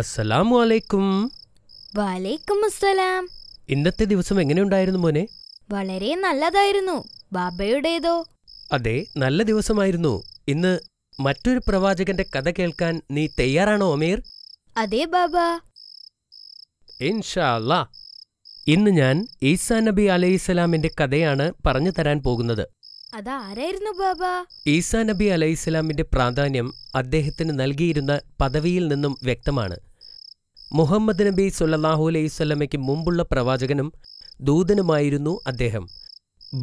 അലൈക്കും വലൈക്കും അസ്സലാം ഇന്നത്തെ ദിവസം എങ്ങനെയുണ്ടായിരുന്നു മോനെ വളരെ നല്ലതായിരുന്നു ബാബയുടേതോ അതെ നല്ല ദിവസമായിരുന്നു ഇന്ന് മറ്റൊരു പ്രവാചകന്റെ കഥ കേൾക്കാൻ നീ തയ്യാറാണോ അമീർ അതെ ബാബ ഇൻഷാല്ലാ ഇന്ന് ഞാൻ ഈസാ നബി അലൈഹിസ്സലാമിന്റെ കഥയാണ് പറഞ്ഞു തരാൻ പോകുന്നത് അതാരായിരുന്നു ബാബ ഈസാ നബി അലൈഹിസ്ലാമിന്റെ പ്രാധാന്യം അദ്ദേഹത്തിന് നൽകിയിരുന്ന പദവിയിൽ നിന്നും വ്യക്തമാണ് മുഹമ്മദ് നബി സുല്ലാഹു അലൈവല്ലമയ്ക്ക് മുമ്പുള്ള പ്രവാചകനും ദൂതനുമായിരുന്നു അദ്ദേഹം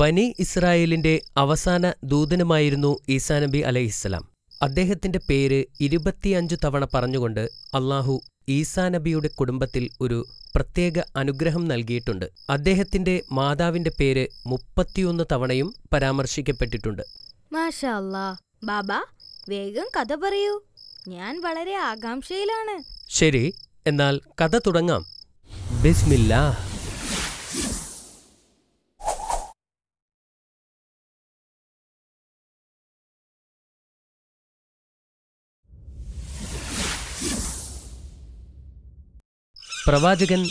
ബനി ഇസ്രായേലിന്റെ അവസാന ദൂതനുമായിരുന്നു ഈസാ നബി അലൈഹിസ്സലാം അദ്ദേഹത്തിന്റെ പേര് ഇരുപത്തിയഞ്ചു തവണ പറഞ്ഞുകൊണ്ട് അള്ളാഹു ഈസാ നബിയുടെ കുടുംബത്തിൽ ഒരു പ്രത്യേക അനുഗ്രഹം നൽകിയിട്ടുണ്ട് അദ്ദേഹത്തിന്റെ മാതാവിന്റെ പേര് മുപ്പത്തിയൊന്ന് തവണയും പരാമർശിക്കപ്പെട്ടിട്ടുണ്ട് ബാബ വേഗം കഥ പറയൂ ഞാൻ വളരെ ആകാംക്ഷയിലാണ് ശരി എന്നാൽ കഥ തുടങ്ങാം ബിസ്മില്ലാ പ്രവാചകൻ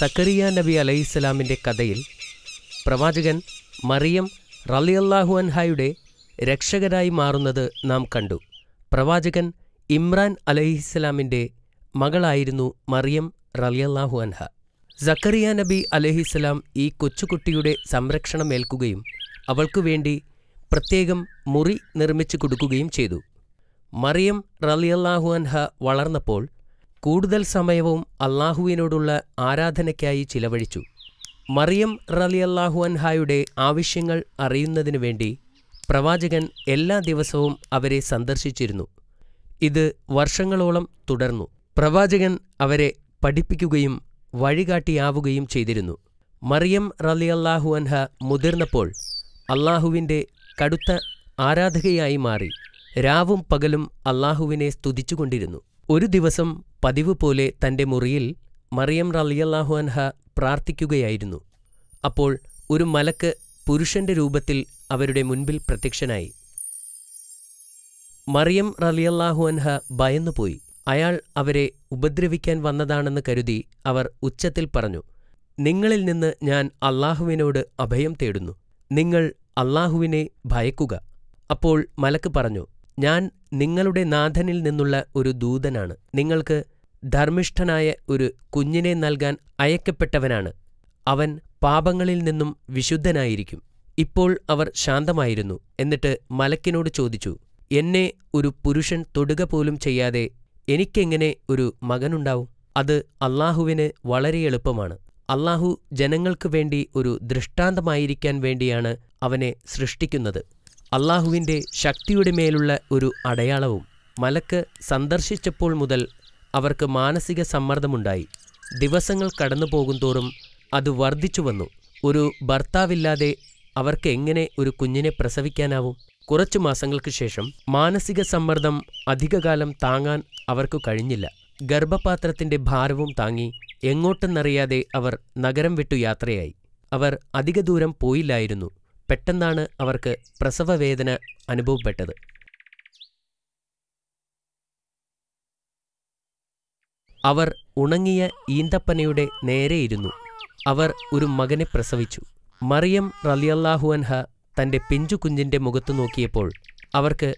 സക്കരിയ നബി അലൈഹിസ്സലാമിൻ്റെ കഥയിൽ പ്രവാചകൻ മറിയം റളിയല്ലാഹു അൻഹായുടെ രക്ഷകരായി മാറുന്നത് നാം കണ്ടു പ്രവാചകൻ ഇമ്രാൻ അലഹിസ്സലാമിൻ്റെ മകളായിരുന്നു മറിയം റളിയല്ലാഹു അൻഹ സക്കറിയ നബി അലഹിസ്സലാം ഈ കൊച്ചുകുട്ടിയുടെ സംരക്ഷണമേൽക്കുകയും അവൾക്കു വേണ്ടി പ്രത്യേകം മുറി നിർമ്മിച്ചു കൊടുക്കുകയും ചെയ്തു മറിയം റലിയല്ലാഹു അൻഹ വളർന്നപ്പോൾ കൂടുതൽ സമയവും അള്ളാഹുവിനോടുള്ള ആരാധനയ്ക്കായി ചിലവഴിച്ചു മറിയം റലിയല്ലാഹു അൻഹായുടെ ആവശ്യങ്ങൾ അറിയുന്നതിനു വേണ്ടി പ്രവാചകൻ എല്ലാ ദിവസവും അവരെ സന്ദർശിച്ചിരുന്നു ഇത് വർഷങ്ങളോളം തുടർന്നു പ്രവാചകൻ അവരെ പഠിപ്പിക്കുകയും വഴികാട്ടിയാവുകയും ചെയ്തിരുന്നു മറിയം റലിയല്ലാഹു അൻഹ മുതിർന്നപ്പോൾ അള്ളാഹുവിൻ്റെ കടുത്ത ആരാധകയായി മാറി രാവും പകലും അള്ളാഹുവിനെ സ്തുതിച്ചുകൊണ്ടിരുന്നു ഒരു ദിവസം പതിവ് പോലെ തൻ്റെ മുറിയിൽ മറിയം റളിയല്ലാഹു അൻഹ പ്രാർത്ഥിക്കുകയായിരുന്നു അപ്പോൾ ഒരു മലക്ക് പുരുഷന്റെ രൂപത്തിൽ അവരുടെ മുൻപിൽ പ്രത്യക്ഷനായി മറിയം റളിയല്ലാഹു അൻഹ ഭയന്നുപോയി അയാൾ അവരെ ഉപദ്രവിക്കാൻ വന്നതാണെന്ന് കരുതി അവർ ഉച്ചത്തിൽ പറഞ്ഞു നിങ്ങളിൽ നിന്ന് ഞാൻ അള്ളാഹുവിനോട് അഭയം തേടുന്നു നിങ്ങൾ അള്ളാഹുവിനെ ഭയക്കുക അപ്പോൾ മലക്ക് പറഞ്ഞു ഞാൻ നിങ്ങളുടെ നാഥനിൽ നിന്നുള്ള ഒരു ദൂതനാണ് നിങ്ങൾക്ക് ധർമ്മിഷ്ഠനായ ഒരു കുഞ്ഞിനെ നൽകാൻ അയക്കപ്പെട്ടവനാണ് അവൻ പാപങ്ങളിൽ നിന്നും വിശുദ്ധനായിരിക്കും ഇപ്പോൾ അവർ ശാന്തമായിരുന്നു എന്നിട്ട് മലക്കിനോട് ചോദിച്ചു എന്നെ ഒരു പുരുഷൻ തൊടുക പോലും ചെയ്യാതെ എനിക്കെങ്ങനെ ഒരു മകനുണ്ടാവും അത് അല്ലാഹുവിന് വളരെ എളുപ്പമാണ് അല്ലാഹു ജനങ്ങൾക്കു വേണ്ടി ഒരു ദൃഷ്ടാന്തമായിരിക്കാൻ വേണ്ടിയാണ് അവനെ സൃഷ്ടിക്കുന്നത് അള്ളാഹുവിൻ്റെ ശക്തിയുടെ മേലുള്ള ഒരു അടയാളവും മലക്ക് സന്ദർശിച്ചപ്പോൾ മുതൽ അവർക്ക് മാനസിക സമ്മർദ്ദമുണ്ടായി ദിവസങ്ങൾ കടന്നു പോകുന്തോറും അത് വർദ്ധിച്ചു വന്നു ഒരു ഭർത്താവില്ലാതെ അവർക്ക് എങ്ങനെ ഒരു കുഞ്ഞിനെ പ്രസവിക്കാനാവും കുറച്ചു മാസങ്ങൾക്ക് ശേഷം മാനസിക സമ്മർദ്ദം അധികകാലം താങ്ങാൻ അവർക്ക് കഴിഞ്ഞില്ല ഗർഭപാത്രത്തിൻ്റെ ഭാരവും താങ്ങി എങ്ങോട്ടെന്നറിയാതെ അവർ നഗരം വിട്ടു യാത്രയായി അവർ അധിക ദൂരം പോയില്ലായിരുന്നു പെട്ടെന്നാണ് അവർക്ക് പ്രസവവേദന അനുഭവപ്പെട്ടത് അവർ ഉണങ്ങിയ ഈന്തപ്പനയുടെ നേരെയിരുന്നു അവർ ഒരു മകനെ പ്രസവിച്ചു മറിയം റലിയല്ലാഹു അൻഹ പിഞ്ചു കുഞ്ഞിൻ്റെ മുഖത്തു നോക്കിയപ്പോൾ അവർക്ക്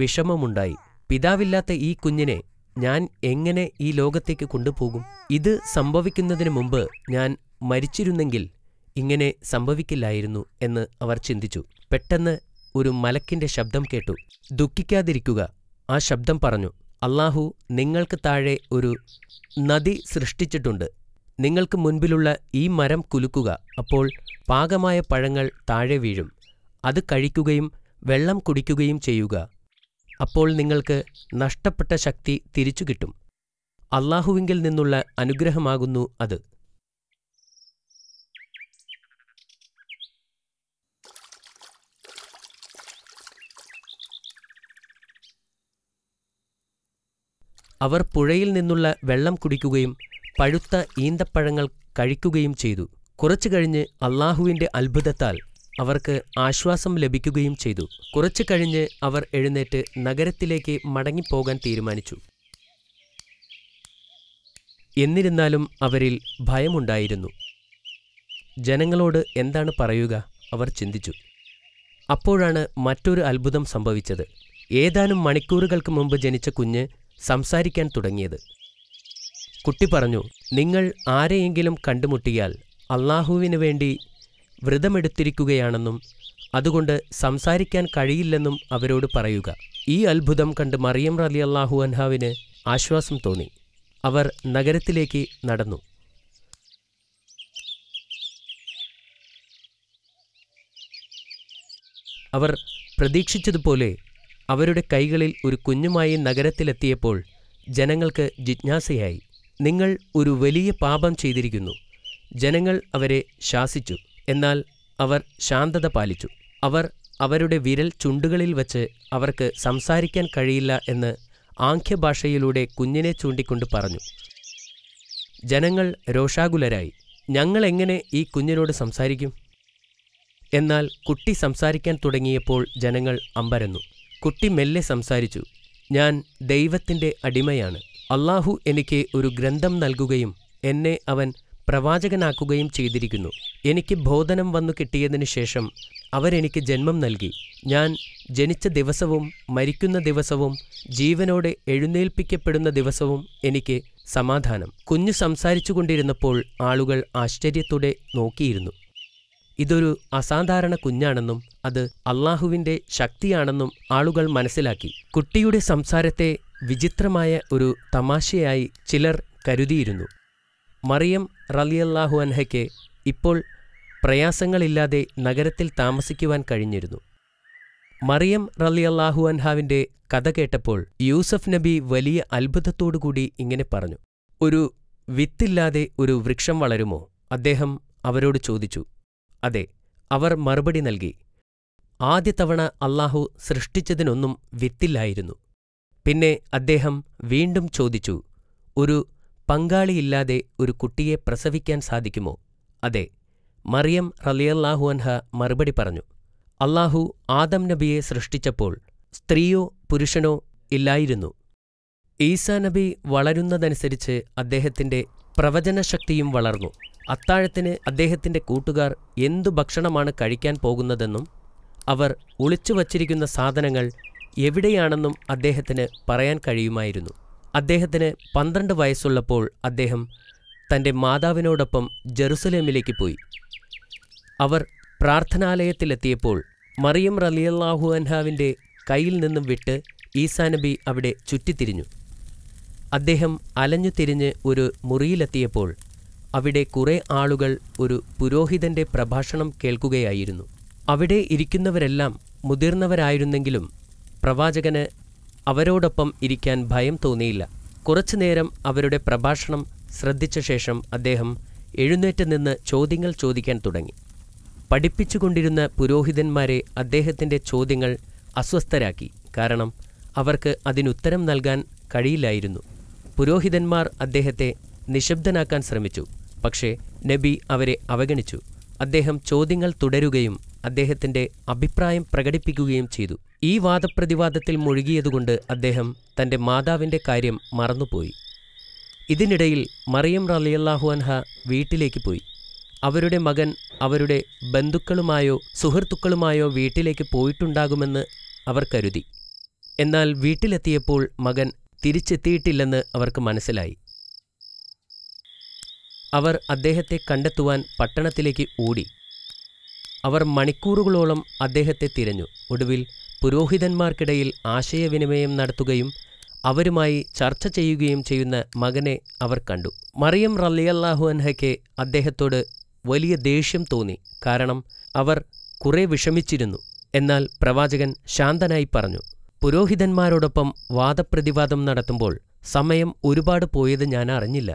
വിഷമമുണ്ടായി പിതാവില്ലാത്ത ഈ കുഞ്ഞിനെ ഞാൻ എങ്ങനെ ഈ ലോകത്തേക്ക് കൊണ്ടുപോകും ഇത് സംഭവിക്കുന്നതിന് മുമ്പ് ഞാൻ മരിച്ചിരുന്നെങ്കിൽ ഇങ്ങനെ സംഭവിക്കില്ലായിരുന്നു എന്ന് അവർ ചിന്തിച്ചു പെട്ടെന്ന് ഒരു മലക്കിന്റെ ശബ്ദം കേട്ടു ദുഃഖിക്കാതിരിക്കുക ആ ശബ്ദം പറഞ്ഞു അള്ളാഹു നിങ്ങൾക്ക് താഴെ ഒരു നദി സൃഷ്ടിച്ചിട്ടുണ്ട് നിങ്ങൾക്ക് മുൻപിലുള്ള ഈ മരം കുലുക്കുക അപ്പോൾ പാകമായ പഴങ്ങൾ താഴെ വീഴും അത് കഴിക്കുകയും വെള്ളം കുടിക്കുകയും ചെയ്യുക അപ്പോൾ നിങ്ങൾക്ക് നഷ്ടപ്പെട്ട ശക്തി തിരിച്ചു കിട്ടും അള്ളാഹുവിങ്കിൽ നിന്നുള്ള അനുഗ്രഹമാകുന്നു അത് അവർ പുഴയിൽ നിന്നുള്ള വെള്ളം കുടിക്കുകയും പഴുത്ത ഈന്തപ്പഴങ്ങൾ കഴിക്കുകയും ചെയ്തു കുറച്ചു കഴിഞ്ഞ് അള്ളാഹുവിൻ്റെ അത്ഭുതത്താൽ അവർക്ക് ആശ്വാസം ലഭിക്കുകയും ചെയ്തു കുറച്ചു കഴിഞ്ഞ് അവർ എഴുന്നേറ്റ് നഗരത്തിലേക്ക് മടങ്ങിപ്പോകാൻ തീരുമാനിച്ചു എന്നിരുന്നാലും അവരിൽ ഭയമുണ്ടായിരുന്നു ജനങ്ങളോട് എന്താണ് പറയുക അവർ ചിന്തിച്ചു അപ്പോഴാണ് മറ്റൊരു അത്ഭുതം സംഭവിച്ചത് ഏതാനും മണിക്കൂറുകൾക്ക് മുമ്പ് ജനിച്ച കുഞ്ഞ് സംസാരിക്കാൻ തുടങ്ങിയത് കുട്ടി പറഞ്ഞു നിങ്ങൾ ആരെയെങ്കിലും കണ്ടുമുട്ടിയാൽ അള്ളാഹുവിന് വേണ്ടി വ്രതമെടുത്തിരിക്കുകയാണെന്നും അതുകൊണ്ട് സംസാരിക്കാൻ കഴിയില്ലെന്നും അവരോട് പറയുക ഈ അത്ഭുതം കണ്ട് മറിയം റലി അള്ളാഹു അൻഹാവിന് ആശ്വാസം തോന്നി അവർ നഗരത്തിലേക്ക് നടന്നു അവർ പ്രതീക്ഷിച്ചതുപോലെ അവരുടെ കൈകളിൽ ഒരു കുഞ്ഞുമായി നഗരത്തിലെത്തിയപ്പോൾ ജനങ്ങൾക്ക് ജിജ്ഞാസയായി നിങ്ങൾ ഒരു വലിയ പാപം ചെയ്തിരിക്കുന്നു ജനങ്ങൾ അവരെ ശാസിച്ചു എന്നാൽ അവർ ശാന്തത പാലിച്ചു അവർ അവരുടെ വിരൽ ചുണ്ടുകളിൽ വച്ച് അവർക്ക് സംസാരിക്കാൻ കഴിയില്ല എന്ന് ആംഖ്യഭാഷയിലൂടെ കുഞ്ഞിനെ ചൂണ്ടിക്കൊണ്ട് പറഞ്ഞു ജനങ്ങൾ രോഷാകുലരായി ഞങ്ങൾ എങ്ങനെ ഈ കുഞ്ഞിനോട് സംസാരിക്കും എന്നാൽ കുട്ടി സംസാരിക്കാൻ തുടങ്ങിയപ്പോൾ ജനങ്ങൾ അമ്പരന്നു കുട്ടി മെല്ലെ സംസാരിച്ചു ഞാൻ ദൈവത്തിൻ്റെ അടിമയാണ് അള്ളാഹു എനിക്ക് ഒരു ഗ്രന്ഥം നൽകുകയും എന്നെ അവൻ പ്രവാചകനാക്കുകയും ചെയ്തിരിക്കുന്നു എനിക്ക് ബോധനം വന്നു കിട്ടിയതിനു ശേഷം അവരെനിക്ക് ജന്മം നൽകി ഞാൻ ജനിച്ച ദിവസവും മരിക്കുന്ന ദിവസവും ജീവനോടെ എഴുന്നേൽപ്പിക്കപ്പെടുന്ന ദിവസവും എനിക്ക് സമാധാനം കുഞ്ഞു സംസാരിച്ചു കൊണ്ടിരുന്നപ്പോൾ ആളുകൾ ആശ്ചര്യത്തോടെ നോക്കിയിരുന്നു ഇതൊരു അസാധാരണ കുഞ്ഞാണെന്നും അത് അള്ളാഹുവിന്റെ ശക്തിയാണെന്നും ആളുകൾ മനസ്സിലാക്കി കുട്ടിയുടെ സംസാരത്തെ വിചിത്രമായ ഒരു തമാശയായി ചിലർ കരുതിയിരുന്നു മറിയം റലിയല്ലാഹു അൻഹയ്ക്ക് ഇപ്പോൾ പ്രയാസങ്ങളില്ലാതെ നഗരത്തിൽ താമസിക്കുവാൻ കഴിഞ്ഞിരുന്നു മറിയം റലിയല്ലാഹു അൻഹാവിന്റെ കഥ കേട്ടപ്പോൾ യൂസഫ് നബി വലിയ അത്ഭുതത്തോടുകൂടി ഇങ്ങനെ പറഞ്ഞു ഒരു വിത്തില്ലാതെ ഒരു വൃക്ഷം വളരുമോ അദ്ദേഹം അവരോട് ചോദിച്ചു അതെ അവർ മറുപടി നൽകി ആദ്യ തവണ അള്ളാഹു സൃഷ്ടിച്ചതിനൊന്നും വിത്തില്ലായിരുന്നു പിന്നെ അദ്ദേഹം വീണ്ടും ചോദിച്ചു ഒരു പങ്കാളിയില്ലാതെ ഒരു കുട്ടിയെ പ്രസവിക്കാൻ സാധിക്കുമോ അതെ മറിയം റലിയല്ലാഹു അൻഹ മറുപടി പറഞ്ഞു അള്ളാഹു ആദം നബിയെ സൃഷ്ടിച്ചപ്പോൾ സ്ത്രീയോ പുരുഷനോ ഇല്ലായിരുന്നു ഈസാ നബി വളരുന്നതനുസരിച്ച് അദ്ദേഹത്തിന്റെ പ്രവചനശക്തിയും വളർന്നു അത്താഴത്തിന് അദ്ദേഹത്തിൻ്റെ കൂട്ടുകാർ എന്തു ഭക്ഷണമാണ് കഴിക്കാൻ പോകുന്നതെന്നും അവർ ഒളിച്ചു വച്ചിരിക്കുന്ന സാധനങ്ങൾ എവിടെയാണെന്നും അദ്ദേഹത്തിന് പറയാൻ കഴിയുമായിരുന്നു അദ്ദേഹത്തിന് പന്ത്രണ്ട് വയസ്സുള്ളപ്പോൾ അദ്ദേഹം തൻ്റെ മാതാവിനോടൊപ്പം ജെറുസലേമിലേക്ക് പോയി അവർ പ്രാർത്ഥനാലയത്തിലെത്തിയപ്പോൾ മറിയം റലിയല്ലാഹു അൻഹാവിൻ്റെ കയ്യിൽ നിന്നും വിട്ട് ഈസാനബി അവിടെ ചുറ്റിത്തിരിഞ്ഞു അദ്ദേഹം അലഞ്ഞു തിരിഞ്ഞ് ഒരു മുറിയിലെത്തിയപ്പോൾ അവിടെ കുറേ ആളുകൾ ഒരു പുരോഹിതന്റെ പ്രഭാഷണം കേൾക്കുകയായിരുന്നു അവിടെ ഇരിക്കുന്നവരെല്ലാം മുതിർന്നവരായിരുന്നെങ്കിലും പ്രവാചകന് അവരോടൊപ്പം ഇരിക്കാൻ ഭയം തോന്നിയില്ല കുറച്ചുനേരം അവരുടെ പ്രഭാഷണം ശ്രദ്ധിച്ച ശേഷം അദ്ദേഹം എഴുന്നേറ്റ് നിന്ന് ചോദ്യങ്ങൾ ചോദിക്കാൻ തുടങ്ങി പഠിപ്പിച്ചുകൊണ്ടിരുന്ന പുരോഹിതന്മാരെ അദ്ദേഹത്തിൻ്റെ ചോദ്യങ്ങൾ അസ്വസ്ഥരാക്കി കാരണം അവർക്ക് അതിനുത്തരം നൽകാൻ കഴിയില്ലായിരുന്നു പുരോഹിതന്മാർ അദ്ദേഹത്തെ നിശബ്ദനാക്കാൻ ശ്രമിച്ചു പക്ഷേ നബി അവരെ അവഗണിച്ചു അദ്ദേഹം ചോദ്യങ്ങൾ തുടരുകയും അദ്ദേഹത്തിന്റെ അഭിപ്രായം പ്രകടിപ്പിക്കുകയും ചെയ്തു ഈ വാദപ്രതിവാദത്തിൽ മുഴുകിയതുകൊണ്ട് അദ്ദേഹം തന്റെ മാതാവിന്റെ കാര്യം മറന്നുപോയി ഇതിനിടയിൽ മറിയം റലിയല്ലാഹു അൻഹ വീട്ടിലേക്ക് പോയി അവരുടെ മകൻ അവരുടെ ബന്ധുക്കളുമായോ സുഹൃത്തുക്കളുമായോ വീട്ടിലേക്ക് പോയിട്ടുണ്ടാകുമെന്ന് അവർ കരുതി എന്നാൽ വീട്ടിലെത്തിയപ്പോൾ മകൻ തിരിച്ചെത്തിയിട്ടില്ലെന്ന് അവർക്ക് മനസ്സിലായി അവർ അദ്ദേഹത്തെ കണ്ടെത്തുവാൻ പട്ടണത്തിലേക്ക് ഓടി അവർ മണിക്കൂറുകളോളം അദ്ദേഹത്തെ തിരഞ്ഞു ഒടുവിൽ പുരോഹിതന്മാർക്കിടയിൽ ആശയവിനിമയം നടത്തുകയും അവരുമായി ചർച്ച ചെയ്യുകയും ചെയ്യുന്ന മകനെ അവർ കണ്ടു മറിയം റലിയല്ലാഹു അൻഹയ്ക്ക് അദ്ദേഹത്തോട് വലിയ ദേഷ്യം തോന്നി കാരണം അവർ കുറെ വിഷമിച്ചിരുന്നു എന്നാൽ പ്രവാചകൻ ശാന്തനായി പറഞ്ഞു പുരോഹിതന്മാരോടൊപ്പം വാദപ്രതിവാദം നടത്തുമ്പോൾ സമയം ഒരുപാട് പോയത് ഞാൻ അറിഞ്ഞില്ല